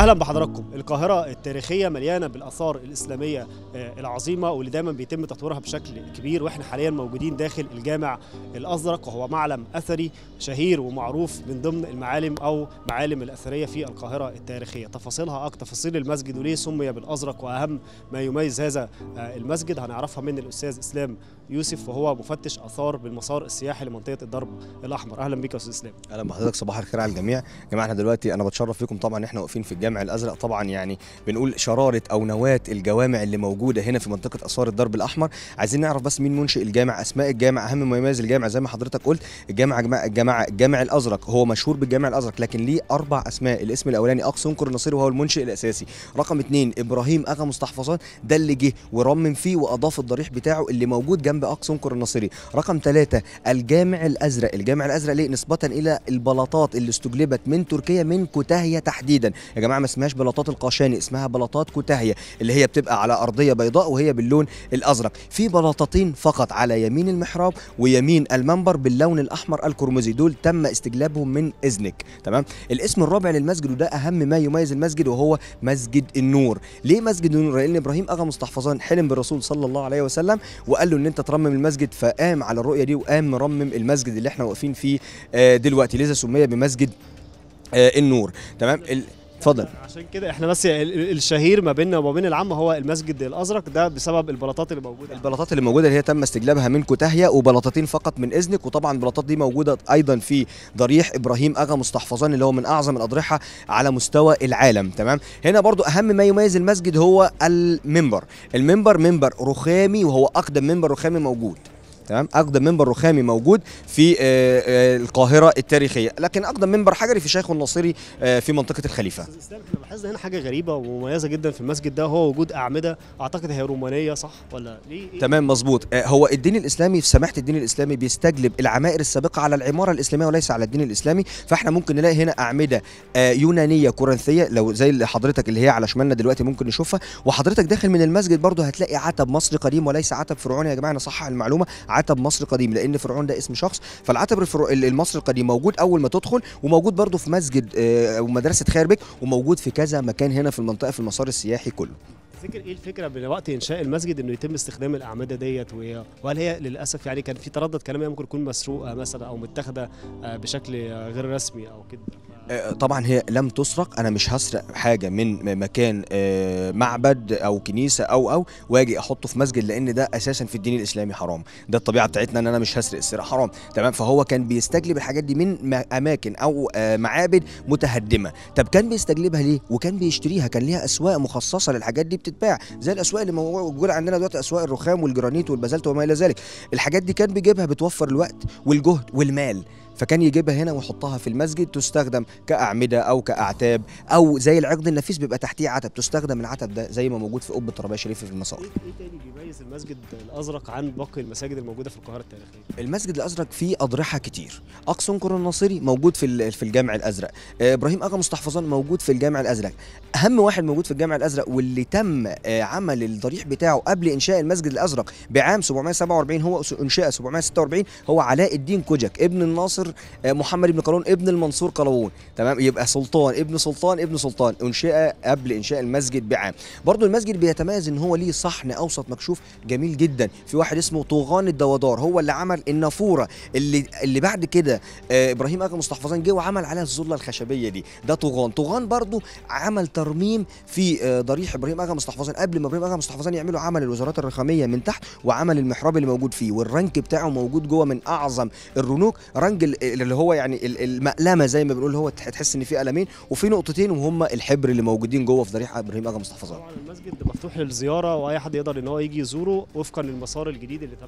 اهلا بحضراتكم القاهره التاريخيه مليانه بالاثار الاسلاميه آه، العظيمه واللي دايما بيتم تطويرها بشكل كبير واحنا حاليا موجودين داخل الجامع الازرق وهو معلم اثري شهير ومعروف من ضمن المعالم او معالم الاثريه في القاهره التاريخيه تفاصيلها اكتر تفاصيل المسجد وليه سمي بالازرق واهم ما يميز هذا آه، المسجد هنعرفها من الاستاذ اسلام يوسف وهو مفتش اثار بالمسار السياحي لمنطقه الدرب الاحمر اهلا بك يا استاذ اسلام اهلا بحضرتك صباح الخير على الجميع يا جماعه احنا دلوقتي انا بتشرف فيكم طبعا احنا واقفين في الجامع الجامع الازرق طبعا يعني بنقول شراره او نواه الجوامع اللي موجوده هنا في منطقه اثار الدرب الاحمر عايزين نعرف بس مين منشئ الجامع اسماء الجامع اهم ما يميز الجامع زي ما حضرتك قلت الجامع الجامع الجامع الازرق هو مشهور بالجامع الازرق لكن ليه اربع اسماء الاسم الاولاني اقصى انكر النصير وهو المنشئ الاساسي رقم اثنين ابراهيم اغا مستحفظات ده اللي جه ورمم فيه واضاف الضريح بتاعه اللي موجود جنب اقصى انكر النصيري رقم ثلاثة الجامع الازرق الجامع الازرق ليه نسبه الى البلاطات اللي استجلبت من تركيا من كوتاهيه تحديدا يا جماعه ما اسمهاش بلاطات القاشاني اسمها بلاطات كتاهيه اللي هي بتبقى على ارضيه بيضاء وهي باللون الازرق في بلاطتين فقط على يمين المحراب ويمين المنبر باللون الاحمر الكرمزي دول تم استجلابهم من اذنك تمام الاسم الرابع للمسجد وده اهم ما يميز المسجد وهو مسجد النور ليه مسجد النور لان ابراهيم اغا مستحفظان حلم بالرسول صلى الله عليه وسلم وقال له ان انت ترمم المسجد فقام على الرؤيه دي وقام مرمم المسجد اللي احنا واقفين فيه آه، دلوقتي لذا سمي بمسجد آه، النور تمام اتفضل عشان كده احنا بس الشهير ما بيننا وما بين العامه هو المسجد الازرق ده بسبب البلاطات اللي موجوده البلاطات اللي موجوده اللي هي تم استجلابها من كتاهيه وبلاطتين فقط من اذنك وطبعا البلاطات دي موجوده ايضا في ضريح ابراهيم اغا مستحفظان اللي هو من اعظم الاضرحه على مستوى العالم تمام هنا برضو اهم ما يميز المسجد هو المنبر المنبر منبر رخامي وهو اقدم منبر رخامي موجود تمام اقدم منبر رخامي موجود في آه، آه، القاهره التاريخيه لكن اقدم منبر حجري في شيخ الناصري آه، في منطقه الخليفه اسلام انا لاحظنا هنا حاجه غريبه ومميزه جدا في المسجد ده هو وجود اعمده اعتقد هي رومانيه صح ولا ليه إيه؟ تمام مظبوط هو الدين الاسلامي في سماحه الدين الاسلامي بيستجلب العمائر السابقه على العماره الاسلاميه وليس على الدين الاسلامي فاحنا ممكن نلاقي هنا اعمده يونانيه كورنثيه لو زي اللي حضرتك اللي هي على شمالنا دلوقتي ممكن نشوفها وحضرتك داخل من المسجد برضه هتلاقي عتب مصري قديم وليس عتب فرعوني يا جماعه انا صح المعلومه العتب مصر القديم لان فرعون ده اسم شخص فالعتب المصري القديم موجود اول ما تدخل وموجود برضه في مسجد آه، ومدرسه خيربك وموجود في كذا مكان هنا في المنطقه في المسار السياحي كله تفتكر ايه الفكره من وقت انشاء المسجد انه يتم استخدام الاعمده ديت وهل هي للاسف يعني كان في تردد كلام ممكن تكون مسروقه مثلا او متاخده آه، بشكل غير رسمي او كده آه، طبعا هي لم تسرق انا مش هسرق حاجه من مكان آه، معبد او كنيسه او او واجي احطه في مسجد لان ده اساسا في الدين الاسلامي حرام ده الطبيعه بتاعتنا ان انا مش هسرق السرقه حرام تمام فهو كان بيستجلب الحاجات دي من اماكن او معابد متهدمه طب كان بيستجلبها ليه وكان بيشتريها كان ليها اسواق مخصصه للحاجات دي بت بتتباع زي الاسواق اللي موجوده عندنا دلوقتي اسواق الرخام والجرانيت والبازلت وما الى ذلك الحاجات دي كان بيجيبها بتوفر الوقت والجهد والمال فكان يجيبها هنا ويحطها في المسجد تستخدم كأعمدة أو كأعتاب أو زي العقد النفيس بيبقى تحتيه عتب تستخدم العتب ده زي ما موجود في قبة الربيع شريف في المسار إيه-, إيه تاني بيميز المسجد الأزرق عن باقي المساجد الموجودة في القاهرة التاريخية؟ المسجد الأزرق فيه أضرحة كتير أقصى أنكر الناصري موجود في في الجامع الأزرق آه، إبراهيم أغا مستحفظان موجود في الجامع الأزرق أهم واحد موجود في الجامع الأزرق واللي تم آه، عمل الضريح بتاعه قبل إنشاء المسجد الأزرق بعام 747 هو إنشاء 746 هو علاء الدين كوجك ابن الناصر آه، محمد بن قلون ابن المنصور قلاوون تمام يبقى سلطان ابن سلطان ابن سلطان انشئ قبل انشاء المسجد بعام برضو المسجد بيتميز ان هو ليه صحن اوسط مكشوف جميل جدا في واحد اسمه طوغان الدوادار هو اللي عمل النافوره اللي اللي بعد كده آه، ابراهيم اغا مستحفظان جه وعمل عليها الظله الخشبيه دي ده طوغان طوغان برضو عمل ترميم في آه، ضريح ابراهيم اغا مستحفظان قبل ما ابراهيم اغا مستحفظان يعملوا عمل الوزارات الرخاميه من تحت وعمل المحراب اللي موجود فيه والرنك بتاعه موجود جوه من اعظم الرنوك رنج اللي هو يعني المقلمه زي ما بنقول هو تحس ان في قلمين وفي نقطتين وهم الحبر اللي موجودين جوه في ضريح ابراهيم اغا مصطفى طبعا المسجد مفتوح للزياره واي حد يقدر ان هو يجي يزوره وفقا للمسار الجديد اللي تم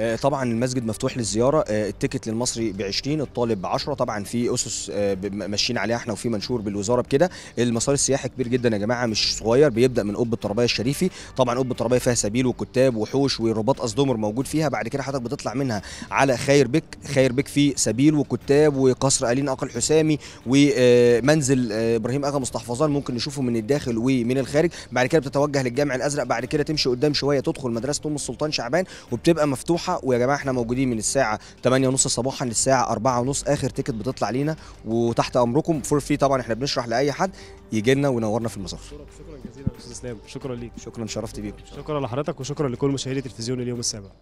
آه، طبعا المسجد مفتوح للزياره آه، التيكت للمصري ب 20 الطالب ب 10 طبعا في اسس آه، ماشيين عليها احنا وفي منشور بالوزاره بكده المسار السياحي كبير جدا يا جماعه مش صغير بيبدا من قبه التربيه الشريفي طبعا قبه التربيه فيها سبيل وكتاب وحوش ورباط اسدمر موجود فيها بعد كده حضرتك بتطلع منها على خير بك خير بك في سبيل نبيل وكتاب وقصر ألين أقل حسامي ومنزل آه، إبراهيم أغا مستحفظان ممكن نشوفه من الداخل ومن الخارج بعد كده بتتوجه للجامع الأزرق بعد كده تمشي قدام شوية تدخل مدرسة أم السلطان شعبان وبتبقى مفتوحة ويا جماعة احنا موجودين من الساعة 8:30 صباحا للساعة 4:30 آخر تيكت بتطلع لينا وتحت أمركم فور فري طبعا احنا بنشرح لأي حد يجي لنا وينورنا في المزار شكرا جزيلا استاذ اسلام شكرا ليك شكرا شرفت بيك شكرا لحضرتك وشكرا لكل مشاهدي تلفزيون اليوم السابع